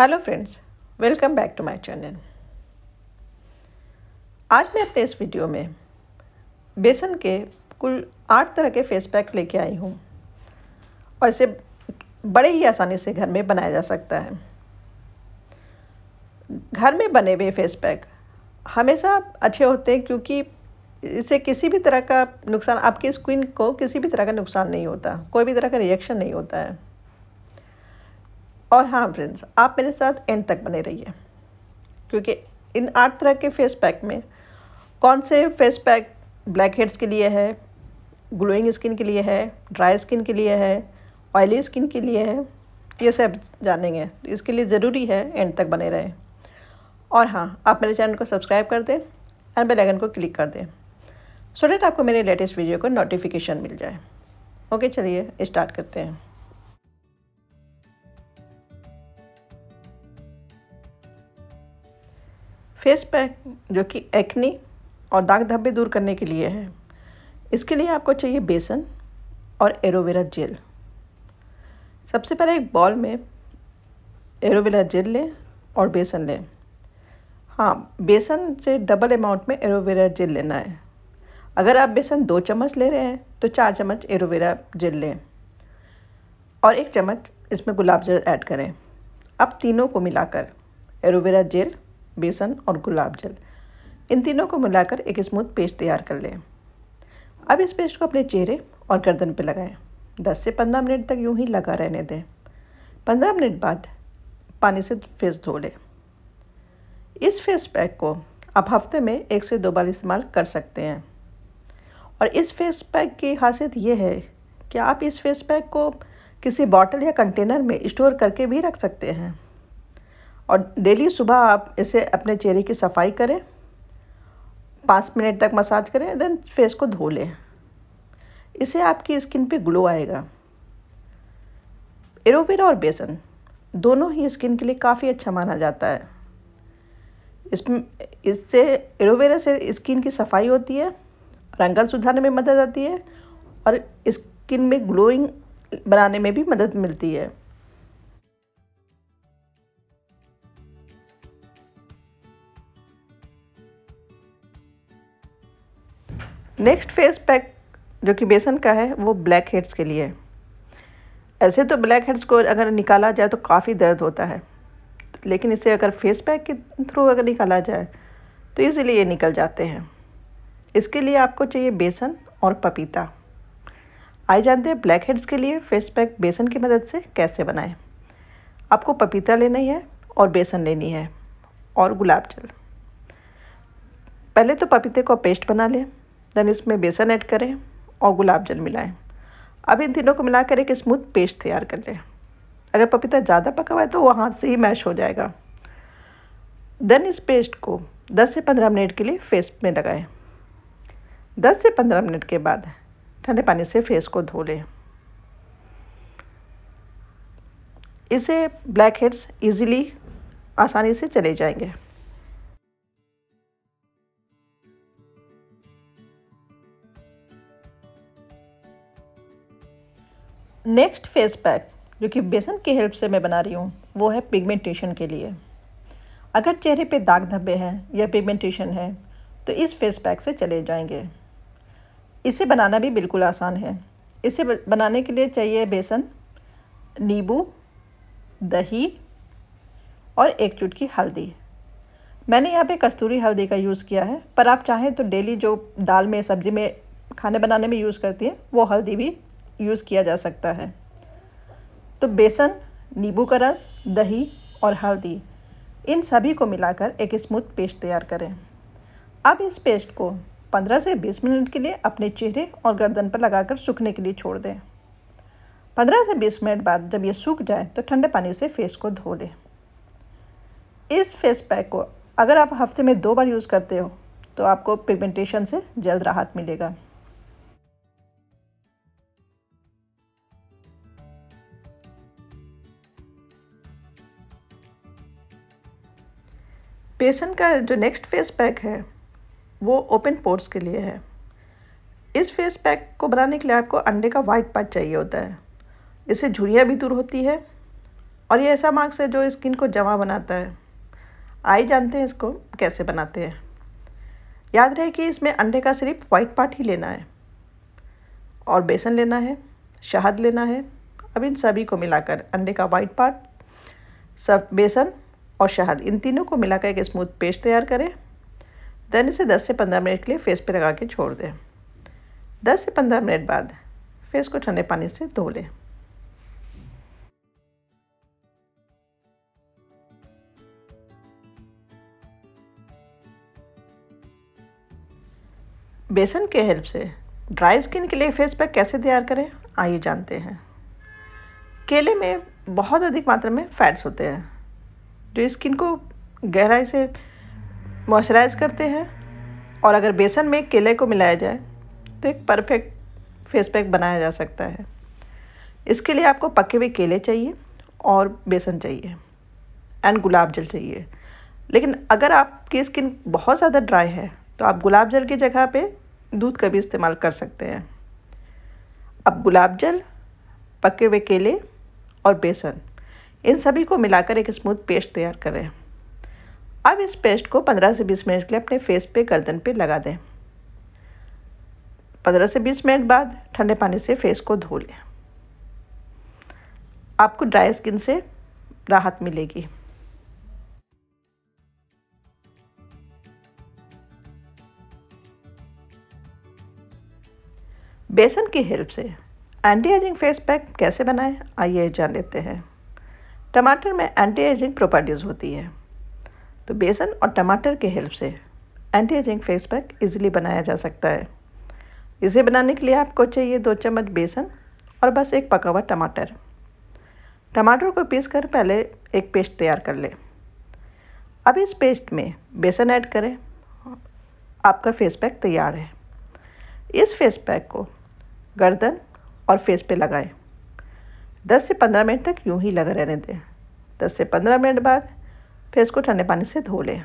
hello friends welcome back to my channel आज मैं अपने इस वीडियो में बेसन के कुल आठ तरह के फेस पैक लेके आई हूँ और इसे बड़े ही आसानी से घर में बनाया जा सकता है घर में बने हुए फेस पैक हमेशा अच्छे होते हैं क्योंकि इससे किसी भी तरह का नुकसान आपकी स्किन को किसी भी तरह का नुकसान नहीं होता कोई भी तरह का रिएक्शन नहीं होता है और हाँ फ्रेंड्स आप मेरे साथ एंड तक बने रहिए क्योंकि इन आठ तरह के फेस पैक में कौन से फेस पैक ब्लैक हेड्स के लिए है ग्लोइंग स्किन के लिए है ड्राई स्किन के लिए है ऑयली स्किन के लिए है ये सब जानेंगे इसके लिए ज़रूरी है एंड तक बने रहें और हाँ आप मेरे चैनल को सब्सक्राइब कर दें एंड बेल आइकन को क्लिक कर दें सो डेट आपको मेरे लेटेस्ट वीडियो को नोटिफिकेशन मिल जाए ओके चलिए स्टार्ट करते हैं फेस पैक जो कि एक्नी और दाग धब्बे दूर करने के लिए है इसके लिए आपको चाहिए बेसन और एरोवेरा जेल सबसे पहले एक बॉल में एरोवेरा जेल लें और बेसन लें हाँ बेसन से डबल अमाउंट में एरोवेरा जेल लेना है अगर आप बेसन दो चम्मच ले रहे हैं तो चार चम्मच एरोवेरा जेल लें और एक चम्मच इसमें गुलाब जल ऐड करें अब तीनों को मिलाकर एरोवेरा जेल बेसन और गुलाब जल इन तीनों को मिलाकर एक स्मूथ पेस्ट तैयार कर लें अब इस पेस्ट को अपने चेहरे और गर्दन पर लगाएं 10 से 15 मिनट तक यूं ही लगा रहने दें 15 मिनट बाद पानी से फेस धो लें इस फेस पैक को आप हफ्ते में एक से दो बार इस्तेमाल कर सकते हैं और इस फेस पैक की खासियत यह है कि आप इस फेस पैक को किसी बॉटल या कंटेनर में स्टोर करके भी रख सकते हैं और डेली सुबह आप इसे अपने चेहरे की सफाई करें पाँच मिनट तक मसाज करें देन फेस को धो लें इससे आपकी स्किन पे ग्लो आएगा एरोवेरा और बेसन दोनों ही स्किन के लिए काफ़ी अच्छा माना जाता है इसमें इससे एरोवेरा से स्किन की सफाई होती है रंगल सुधारने में मदद आती है और स्किन में ग्लोइंग बनाने में भी मदद मिलती है नेक्स्ट फेस पैक जो कि बेसन का है वो ब्लैक हेड्स के लिए ऐसे तो ब्लैक हेड्स को अगर निकाला जाए तो काफ़ी दर्द होता है लेकिन इसे अगर फेस पैक के थ्रू अगर निकाला जाए तो इसीलिए ये निकल जाते हैं इसके लिए आपको चाहिए बेसन और पपीता आइए जानते हैं ब्लैक हेड्स के लिए फेस पैक बेसन की मदद से कैसे बनाएं आपको पपीता लेना ही है और बेसन लेनी है और गुलाब जल पहले तो पपीते को पेस्ट बना लें देन इसमें बेसन ऐड करें और गुलाब जल मिलाएं अब इन तीनों को मिलाकर एक स्मूथ पेस्ट तैयार कर लें अगर पपीता ज़्यादा पका हुआ है तो वो हाथ से ही मैश हो जाएगा देन इस पेस्ट को 10 से 15 मिनट के लिए फेस में लगाएं 10 से 15 मिनट के बाद ठंडे पानी से फेस को धो लें इसे ब्लैक हेड्स इजीली आसानी से चले जाएंगे नेक्स्ट फेस पैक जो कि बेसन की हेल्प से मैं बना रही हूँ वो है पिगमेंटेशन के लिए अगर चेहरे पे दाग धब्बे हैं या पिगमेंटेशन है तो इस फेस पैक से चले जाएंगे इसे बनाना भी बिल्कुल आसान है इसे बनाने के लिए चाहिए बेसन नींबू दही और एक चुटकी हल्दी मैंने यहाँ पे कस्तूरी हल्दी का यूज़ किया है पर आप चाहें तो डेली जो दाल में सब्जी में खाने बनाने में यूज़ करती हैं वो हल्दी भी यूज़ किया जा सकता है तो बेसन नींबू का रस दही और हल्दी इन सभी को मिलाकर एक स्मूथ पेस्ट तैयार करें अब इस पेस्ट को 15 से 20 मिनट के लिए अपने चेहरे और गर्दन पर लगाकर सूखने के लिए छोड़ दें 15 से 20 मिनट बाद जब यह सूख जाए तो ठंडे पानी से फेस को धो लें इस फेस पैक को अगर आप हफ्ते में दो बार यूज़ करते हो तो आपको पिगमेंटेशन से जल्द राहत मिलेगा बेसन का जो नेक्स्ट फेस पैक है वो ओपन पोर्ट्स के लिए है इस फेस पैक को बनाने के लिए आपको अंडे का वाइट पार्ट चाहिए होता है इससे झुरियाँ भी दूर होती है और ये ऐसा मार्क्स है जो स्किन को जमा बनाता है आए जानते हैं इसको कैसे बनाते हैं याद रहे कि इसमें अंडे का सिर्फ वाइट पार्ट ही लेना है और बेसन लेना है शहद लेना है अब इन सभी को मिलाकर अंडे का वाइट पार्ट सब बेसन और शहद इन तीनों को मिलाकर एक स्मूथ पेस्ट तैयार करें देन इसे 10 से 15 मिनट के लिए फेस पर लगा के छोड़ दें 10 से 15 मिनट बाद फेस को ठंडे पानी से धो लें बेसन के हेल्प से ड्राई स्किन के लिए फेस पैक कैसे तैयार करें आइए जानते हैं केले में बहुत अधिक मात्रा में फैट्स होते हैं जो तो स्किन को गहराई से मॉइस्चराइज करते हैं और अगर बेसन में केले को मिलाया जाए तो एक परफेक्ट फेस पैक बनाया जा सकता है इसके लिए आपको पके हुए केले चाहिए और बेसन चाहिए एंड गुलाब जल चाहिए लेकिन अगर आपकी स्किन बहुत ज़्यादा ड्राई है तो आप गुलाब जल की जगह पे दूध का भी इस्तेमाल कर सकते हैं अब गुलाब जल पके हुए केले और बेसन इन सभी को मिलाकर एक स्मूथ पेस्ट तैयार करें अब इस पेस्ट को 15 से 20 मिनट के लिए अपने फेस पे गर्दन पे लगा दें 15 से 20 मिनट बाद ठंडे पानी से फेस को धो लें आपको ड्राई स्किन से राहत मिलेगी बेसन की हेल्प से एंटी एजिंग फेस पैक कैसे बनाएं आइए जान लेते हैं टमाटर में एंटी एजिंग प्रॉपर्टीज़ होती है तो बेसन और टमाटर के हेल्प से anti aging face pack easily बनाया जा सकता है इसे बनाने के लिए आपको चाहिए दो चम्मच बेसन और बस एक पका हुआ टमाटर टमाटर को पीस कर पहले एक पेस्ट तैयार कर ले अब इस पेस्ट में बेसन ऐड करें आपका फेस पैक तैयार है इस फेस पैक को गर्दन और फेस पे लगाएं दस से पंद्रह मिनट तक यूं ही लगा रहने दें दस से पंद्रह मिनट बाद फिर इसको ठंडे पानी से धो लें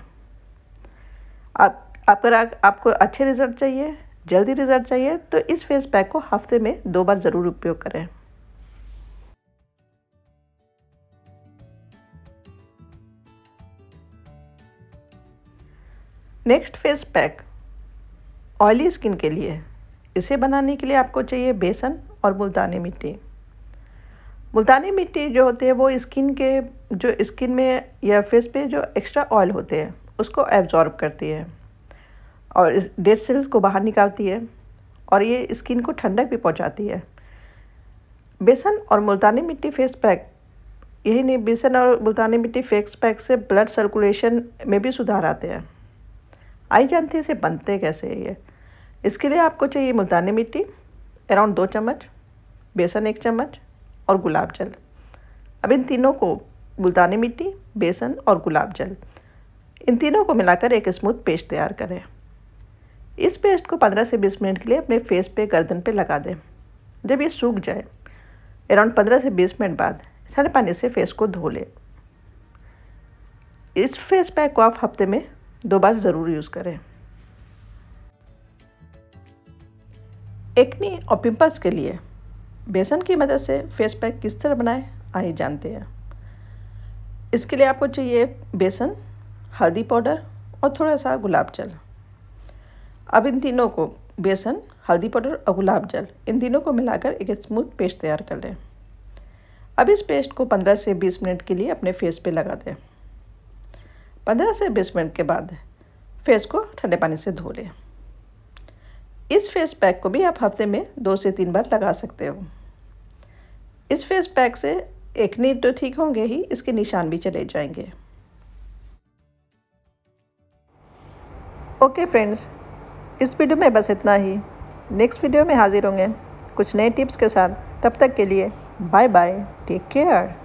आप अगर आपको अच्छे रिजल्ट चाहिए जल्दी रिजल्ट चाहिए तो इस फेस पैक को हफ्ते में दो बार ज़रूर उपयोग करें next face pack oily skin के लिए इसे बनाने के लिए आपको चाहिए बेसन और मुल्तानी मिट्टी मुल्तानी मिट्टी जो होती है वो स्किन के जो स्किन में या फेस पे जो एक्स्ट्रा ऑयल होते हैं उसको एब्जॉर्ब करती है और इस डेड सेल्स को बाहर निकालती है और ये स्किन को ठंडक भी पहुंचाती है बेसन और मुल्तानी मिट्टी फेस पैक यही नहीं बेसन और मुल्तानी मिट्टी फेस पैक से ब्लड सर्कुलेशन में भी सुधार आते हैं आई जानते इसे बनते कैसे है ये इसके लिए आपको चाहिए मुल्तानी मिट्टी अराउंड दो चम्मच बेसन एक चम्मच और गुलाब जल अब इन तीनों को मुल्तानी मिट्टी बेसन और गुलाब जल इन तीनों को मिलाकर एक स्मूथ पेस्ट तैयार करें इस पेस्ट को 15 से 20 मिनट के लिए अपने फेस पे गर्दन पे लगा दें जब ये सूख जाए अराउंड 15 से 20 मिनट बाद सारे पानी से फेस को धो लें इस फेस पैक को आप हफ्ते में दो बार ज़रूर यूज़ करें एक्नी और पिंपल्स के लिए बेसन की मदद से फेस पैक किस तरह बनाएं आइए जानते हैं इसके लिए आपको चाहिए बेसन हल्दी पाउडर और थोड़ा सा गुलाब जल अब इन तीनों को बेसन हल्दी पाउडर और गुलाब जल इन तीनों को मिलाकर एक स्मूथ पेस्ट तैयार कर लें अब इस पेस्ट को 15 से 20 मिनट के लिए अपने फेस पे लगा दें 15 से 20 मिनट के बाद फेस को ठंडे पानी से धो लें इस फेस पैक को भी आप हफ्ते में दो से तीन बार लगा सकते हो इस फेस पैक से एक नीट तो ठीक होंगे ही इसके निशान भी चले जाएंगे ओके फ्रेंड्स इस वीडियो में बस इतना ही नेक्स्ट वीडियो में हाजिर होंगे कुछ नए टिप्स के साथ तब तक के लिए बाय बाय टेक केयर